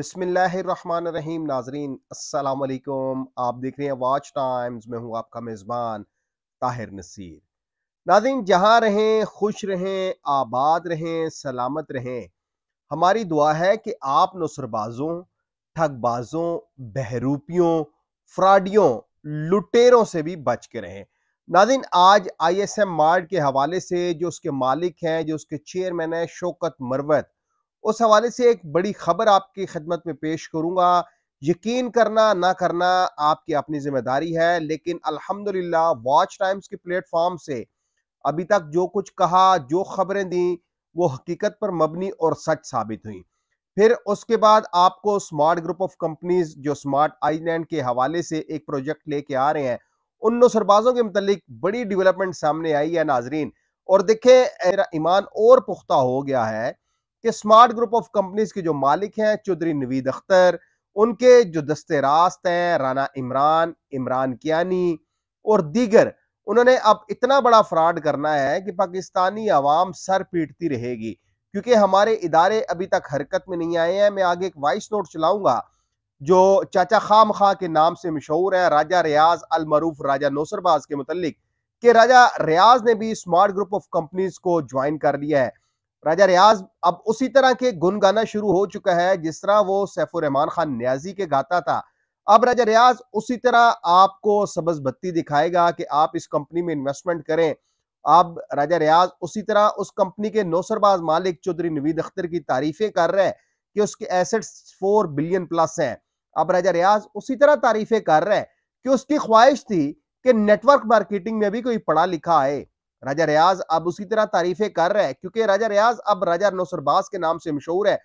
रहीम नाजरीन असलकुम आप देख रहे हैं वॉच टाइम्स मैं हूँ आपका मेज़बान ताहिर नसीर नाजरीन जहाँ रहें खुश रहें आबाद रहें सलामत रहें हमारी दुआ है कि आप नसरबाजों ठगबाजों बहरूपियों फ्राडियों लुटेरों से भी बच के रहें नाजिन आज आई एस एम मार्ट के हवाले से जो उसके मालिक हैं जो उसके चेयरमैन हैं शोकत मरवत उस हवाले से एक बड़ी खबर आपकी खदमत में पेश करूंगा यकीन करना ना करना आपकी अपनी जिम्मेदारी है लेकिन अल्हम्दुलिल्लाह वॉच टाइम्स के प्लेटफॉर्म से अभी तक जो कुछ कहा जो खबरें दी वो हकीकत पर मबनी और सच साबित हुई फिर उसके बाद आपको स्मार्ट ग्रुप ऑफ कंपनीज जो स्मार्ट आईलैंड के हवाले से एक प्रोजेक्ट लेके आ रहे हैं उन नौसरबाजों के मतलब बड़ी डेवलपमेंट सामने आई है नाजरीन और देखे मेरा ईमान और पुख्ता हो गया है कि स्मार्ट ग्रुप ऑफ कंपनीज के जो मालिक हैं चौधरी नवीद अख्तर उनके जो दस्ते रास्त हैं राना इमरान इमरान कियानी और दीगर उन्होंने अब इतना बड़ा फ्रॉड करना है कि पाकिस्तानी आवाम सर पीटती रहेगी क्योंकि हमारे इदारे अभी तक हरकत में नहीं आए हैं मैं आगे एक वॉइस नोट चलाऊंगा जो चाचा खाम खां के नाम से मशहूर है राजा रियाज अलमरूफ राजा नौसरबाज के मुतलिक के राजा रियाज ने भी स्मार्ट ग्रुप ऑफ कंपनीज को ज्वाइन कर लिया है राजा रियाज अब उसी तरह के गुन गाना शुरू हो चुका है जिस तरह वो सैफुररहमान खान न्याजी के गाता था अब राजा रियाज उसी तरह आपको सबज बत्ती दिखाएगा कि आप इस कंपनी में इन्वेस्टमेंट करें अब राजा रियाज उसी तरह उस कंपनी के नौसरबाज मालिक चौधरी नवीद अख्तर की तारीफें कर रहे हैं कि उसके एसेट्स फोर बिलियन प्लस हैं अब राजा रियाज उसी तरह तारीफें कर रहे हैं कि उसकी ख्वाहिश थी कि नेटवर्क मार्केटिंग में भी कोई पढ़ा लिखा आए राजा रियाज अब उसी तरह तारीफें कर रहे हैं क्योंकि राजा रियाज अब राजा नौसरबाज के नाम से मशहूर है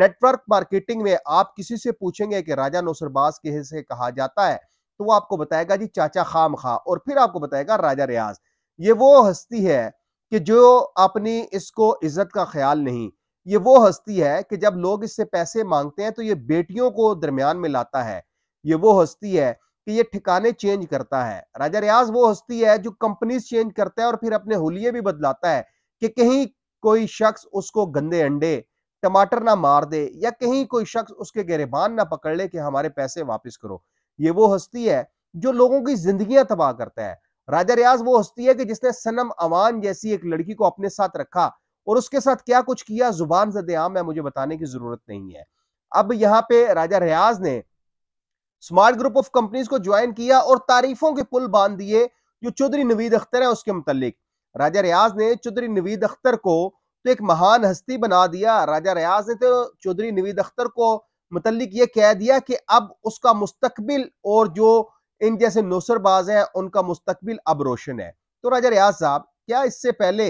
नेटवर्क मार्केटिंग में आप किसी से पूछेंगे कि राजा नौसरबाज के हिस्से कहा जाता है तो वो आपको बताएगा जी चाचा खाम खा और फिर आपको बताएगा राजा रियाज ये वो हस्ती है कि जो अपनी इसको इज्जत का ख्याल नहीं ये वो हस्ती है कि जब लोग इससे पैसे मांगते हैं तो ये बेटियों को दरमियान में लाता है ये वो हस्ती है कि ये ठिकाने चेंज करता है राजा रियाज वो हस्ती है जो कंपनीज चेंज करता है और फिर अपने होलिये भी बदलाता है कि कहीं कोई शख्स उसको गंदे अंडे टमाटर ना मार दे या कहीं कोई शख्स उसके गिरबान ना पकड़ ले कि हमारे पैसे वापस करो ये वो हस्ती है जो लोगों की जिंदगियां तबाह करता है राजा रियाज वो हस्ती है कि जिसने सनम अवान जैसी एक लड़की को अपने साथ रखा और उसके साथ क्या कुछ किया जुबान जद आम है मुझे बताने की जरूरत नहीं है अब यहाँ पे राजा रियाज ने स्मार्ट ग्रुप ऑफ कंपनीज को ज्वाइन किया और तारीफों के पुल बांध दिए जो चौधरी नवीद अख्तर है उसके मुतलिक राजा रियाज ने चौधरी नवीद अख्तर को तो एक महान हस्ती बना दिया राजा रियाज ने तो चौधरी नवीद अख्तर को मतलब ये कह दिया कि अब उसका मुस्तकबिल और जो इन जैसे नौसरबाज हैं उनका मुस्तकबिल अब रोशन है तो राजा रियाज साहब क्या इससे पहले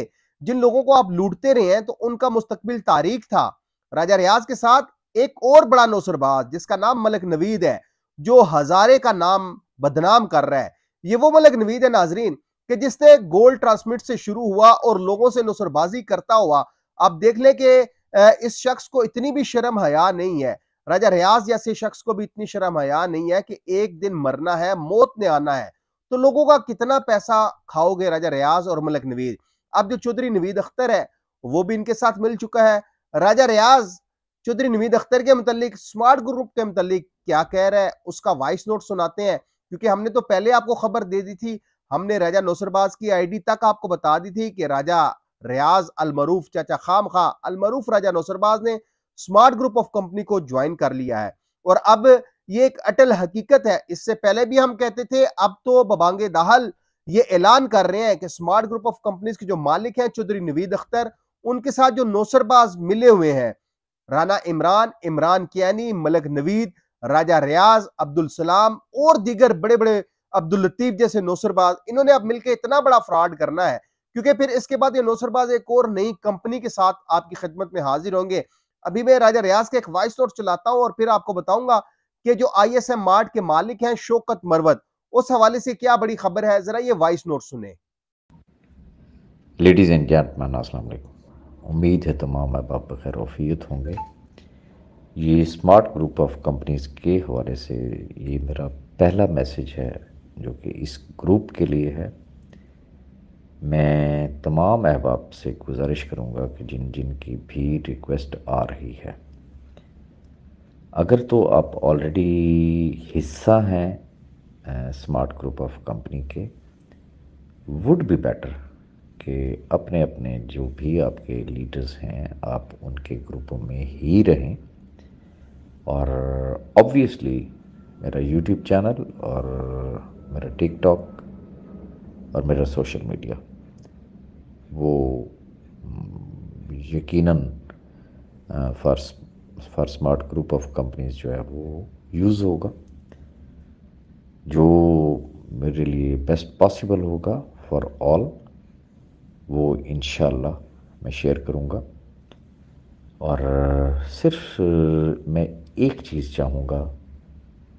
जिन लोगों को आप लूटते रहे हैं तो उनका मुस्तकबिल तारीख था राजा रियाज के साथ एक और बड़ा नौसरबाज जिसका नाम मलिक नवीद है जो हजारे का नाम बदनाम कर रहा है ये वो मलक नवीद है नाजरीन कि जिसने गोल्ड ट्रांसमिट से शुरू हुआ और लोगों से नुसरबाजी करता हुआ आप देख लें कि इस शख्स को इतनी भी शर्म हया नहीं है राजा रियाज जैसे शख्स को भी इतनी शर्म हया नहीं है कि एक दिन मरना है मौत ने आना है तो लोगों का कितना पैसा खाओगे राजा रियाज और मलक नवीद अब जो चौधरी नवीद अख्तर है वो भी इनके साथ मिल चुका है राजा रियाज चौधरी नवीद अख्तर के मतलब स्मार्ट ग्रुप के मुतलिक क्या कह रहा है उसका वॉइस नोट सुनाते हैं क्योंकि हमने तो पहले आपको खबर दे दी थी हमने राजा नौसरबाज की आईडी तक आपको बता दी थी कि राजा रियाज अलमरूफ चाचा खाम खा अलमरूफ राजा नौसरबाज ने स्मार्ट ग्रुप ऑफ कंपनी को ज्वाइन कर लिया है और अब ये एक अटल हकीकत है इससे पहले भी हम कहते थे अब तो बबांगे दाहल ये ऐलान कर रहे हैं कि स्मार्ट ग्रुप ऑफ कंपनीज के जो मालिक हैं चौधरी नवीद अख्तर उनके साथ जो नौसरबाज मिले हुए हैं राना इमरान इमरान कियानी मलक नवीद राजा रियाज अब्दुल सलाम और दीगर बड़े बड़े अब्दुल लतीफ जैसे नौसरबाज इन्होंने अब मिलकर इतना बड़ा फ्रॉड करना है क्योंकि फिर इसके बाद ये नौसरबाज एक और नई कंपनी के साथ आपकी खिदमत में हाजिर होंगे अभी मैं राजा रियाज के एक वॉइस नोट चलाता हूँ और फिर आपको बताऊंगा कि जो आई एस एम मार्ट के मालिक हैं शोकत मरवत उस हवाले से क्या बड़ी खबर है जरा ये वॉइस नोट सुने लेडीज एंड जेंटमैन अस्सलाम वालेकुम उम्मीद है तमाम आप बखैर वफीयत होंगे ये स्मार्ट ग्रुप ऑफ कंपनीज़ के हवाले से ये मेरा पहला मैसेज है जो कि इस ग्रुप के लिए है मैं तमाम अहबाब से गुजारिश करूँगा कि जिन जिन की भी रिक्वेस्ट आ रही है अगर तो आप ऑलरेडी हिस्सा हैं स्मार्ट ग्रुप ऑफ कंपनी के वुड बी बेटर कि अपने अपने जो भी आपके लीडर्स हैं आप उनके ग्रुपों में ही रहें और ऑब्वियसली मेरा यूट्यूब चैनल और मेरा टिकटॉक और मेरा सोशल मीडिया वो यकीनन for for Smart Group of Companies जो है वो यूज़ होगा जो मेरे लिए बेस्ट पॉसिबल होगा फॉर ऑल वो इन मैं शेयर करूँगा और सिर्फ मैं एक चीज़ चाहूँगा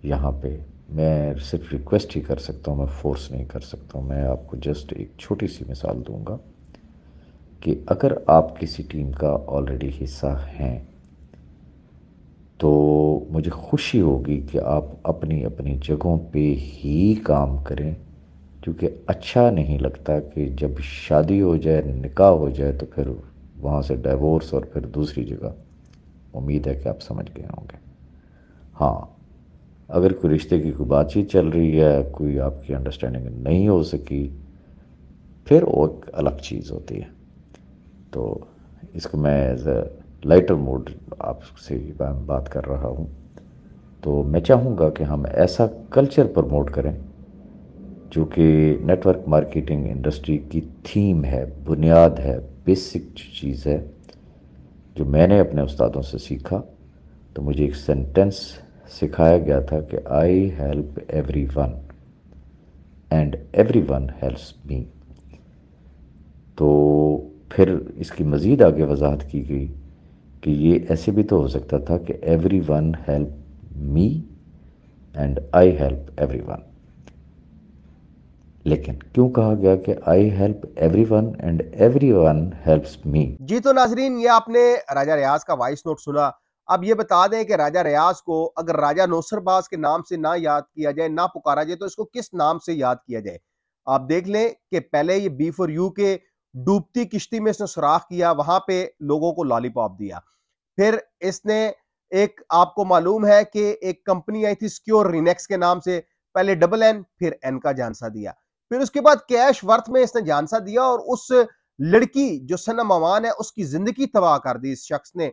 यहाँ पे मैं सिर्फ रिक्वेस्ट ही कर सकता हूँ मैं फोर्स नहीं कर सकता हूँ मैं आपको जस्ट एक छोटी सी मिसाल दूँगा कि अगर आप किसी टीम का ऑलरेडी हिस्सा हैं तो मुझे खुशी होगी कि आप अपनी अपनी जगहों पे ही काम करें क्योंकि अच्छा नहीं लगता कि जब शादी हो जाए निकाह हो जाए तो फिर वहाँ से डाइवोर्स और फिर दूसरी जगह उम्मीद है कि आप समझ गए होंगे हाँ अगर कोई रिश्ते की कोई बातचीत चल रही है कोई आपकी अंडरस्टैंडिंग नहीं हो सकी फिर वो एक अलग चीज़ होती है तो इसको मैं एज ए लाइटर मोड आपसे बात कर रहा हूँ तो मैं चाहूँगा कि हम ऐसा कल्चर प्रमोट करें जो कि नेटवर्क मार्केटिंग इंडस्ट्री की थीम है बुनियाद है बेसिक चीज़ है जो मैंने अपने उस्तादों से सीखा तो मुझे एक सेंटेंस सिखाया गया था कि I help everyone and everyone helps me तो फिर इसकी मज़ीद आगे वजाहत की गई कि ये ऐसे भी तो हो सकता था कि everyone help me and I help everyone लेकिन क्यों कहा गया कि I help everyone and everyone help me जी तो नाजरीन ये आपने राजा रियाज का वॉइस नोट सुना अब ये बता दें कि राजा रियाज को अगर राजा नौसरबाज के नाम से ना याद किया जाए ना पुकारा जाए तो इसको किस नाम से याद किया जाए आप देख लें कि पहले ये बी फॉर यू के डूबती किश्ती में इसने सुराख किया वहां पे लोगों को लॉलीपॉप दिया फिर इसने एक आपको मालूम है कि एक कंपनी आई थी स्क्योर रिनेक्स के नाम से पहले डबल एन फिर एन का जानसा दिया फिर उसके बाद कैश वर्थ में इसने जानसा दिया और उस लड़की जो सना मवान है उसकी जिंदगी तबाह कर दी इस शख्स ने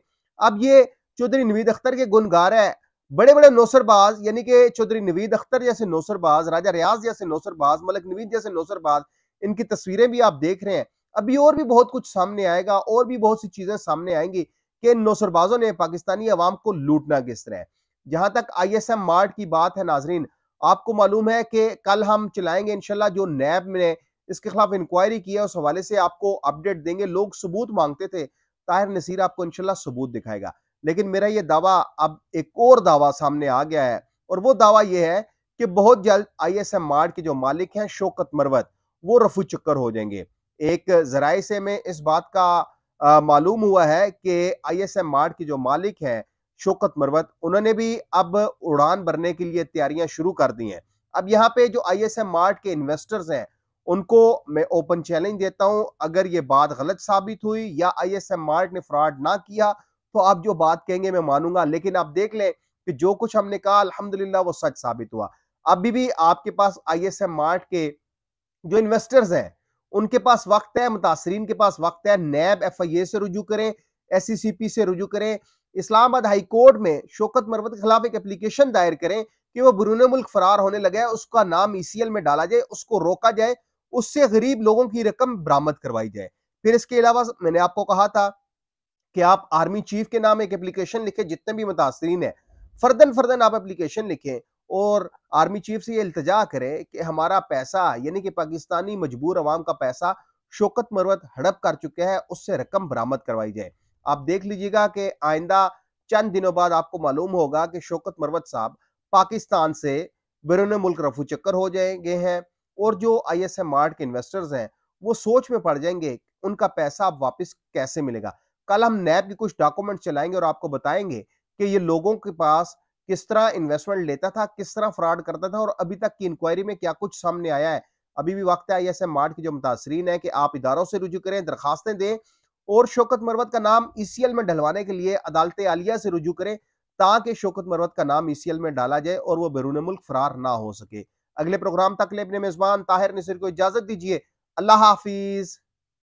अब ये चौधरी नवीद अख्तर के गुन गा रहा है बड़े बड़े नौसरबाज यानी कि चौधरी नवीद अख्तर जैसे नौसरबाज राजा रियाज जैसे नौसरबाज मलिक नवीद जैसे नौसरबाज इनकी तस्वीरें भी आप देख रहे हैं अभी और भी बहुत कुछ सामने आएगा और भी बहुत सी चीजें सामने आएंगी कि नौसरबाजों ने पाकिस्तानी अवाम को लूटना किस तरह है जहां तक आई एस एम मार्ट की बात है नाजरीन आपको मालूम है कि कल हम चलाएंगे इनशाला जो नैब ने इसके खिलाफ इंक्वायरी की है उस हवाले से आपको अपडेट देंगे लोग सबूत मांगते थे ताहिर नसीर आपको इनशाला सबूत दिखाएगा लेकिन मेरा ये दावा अब एक और दावा सामने आ गया है और वो दावा ये है कि बहुत जल्द आई एस एम मार्ट के जो मालिक हैं शोकत मरवत वो रफू चक्कर हो जाएंगे एक जराए से में इस बात का मालूम हुआ है कि आई एस एम मार्ट के जो मालिक हैं शोकत मरवत उन्होंने भी अब उड़ान भरने के लिए तैयारियां शुरू कर दी हैं अब यहाँ पे जो आई एस एम मार्ट के इन्वेस्टर्स हैं उनको मैं ओपन चैलेंज देता हूं अगर ये बात गलत साबित हुई या आई एस एम मार्ट ने फ्रॉड ना किया तो आप जो बात कहेंगे मैं मानूंगा लेकिन आप देख लें कि जो कुछ हमने कहा अल्हम्दुलिल्लाह वो सच साबित हुआ अभी भी आपके पास आई एस मार्ट के जो इन्वेस्टर्स हैं उनके पास वक्त है मुतासरीन के पास वक्त है नैब एफ आई ए से रुजू करें एस सी सी पी से रुजू करें इस्लामाबाद हाई कोर्ट में शोकत मरवत के खिलाफ एक एप्लीकेशन दायर करें कि वो बरून मुल्क फरार होने लगा है उसका नाम ई सी एल में डाला जाए उसको रोका जाए उससे गरीब लोगों की रकम बरामद करवाई जाए फिर इसके अलावा मैंने आपको कहा था कि आप आर्मी चीफ के नाम एक एप्लीकेशन लिखें जितने भी मुतासरीन है फर्दन फर्दन आप एप्लीकेशन लिखें और आर्मी चीफ से ये इल्तजा करें कि हमारा पैसा यानी कि पाकिस्तानी मजबूर अवाम का पैसा शोकत मरवत हड़प कर चुके हैं उससे रकम बरामद करवाई जाए आप देख लीजिएगा कि आइंदा चंद दिनों बाद आपको मालूम होगा कि शोकत मरवत साहब पाकिस्तान से बैरून मुल्क रफू चक्कर हो जाएंगे हैं और जो आई एस एम आर्ट के इन्वेस्टर्स हैं वो सोच में पड़ जाएंगे उनका पैसा आप वापस कैसे मिलेगा कल हम नैब के कुछ डॉक्यूमेंट चलाएंगे और आपको बताएंगे कि ये लोगों के पास किस तरह इन्वेस्टमेंट लेता था किस तरह फ्रॉड करता था और अभी तक की इंक्वायरी में क्या कुछ सामने आया है अभी भी वक्त है आई एस एम मार्ट के जो मुतासरीन है कि आप इदारों से रुजू करें दरखास्तें दें और शोकत मरवत का नाम ई e में ढलवाने के लिए अदालत आलिया से रुजू करें ताकि शोकत मरवत का नाम ई e में डाला जाए और वह बैरून मुल्क फरार ना हो सके अगले प्रोग्राम तक ले अपने मेजबान ताहिर नसीर को इजाजत दीजिए अल्लाह हाफिज़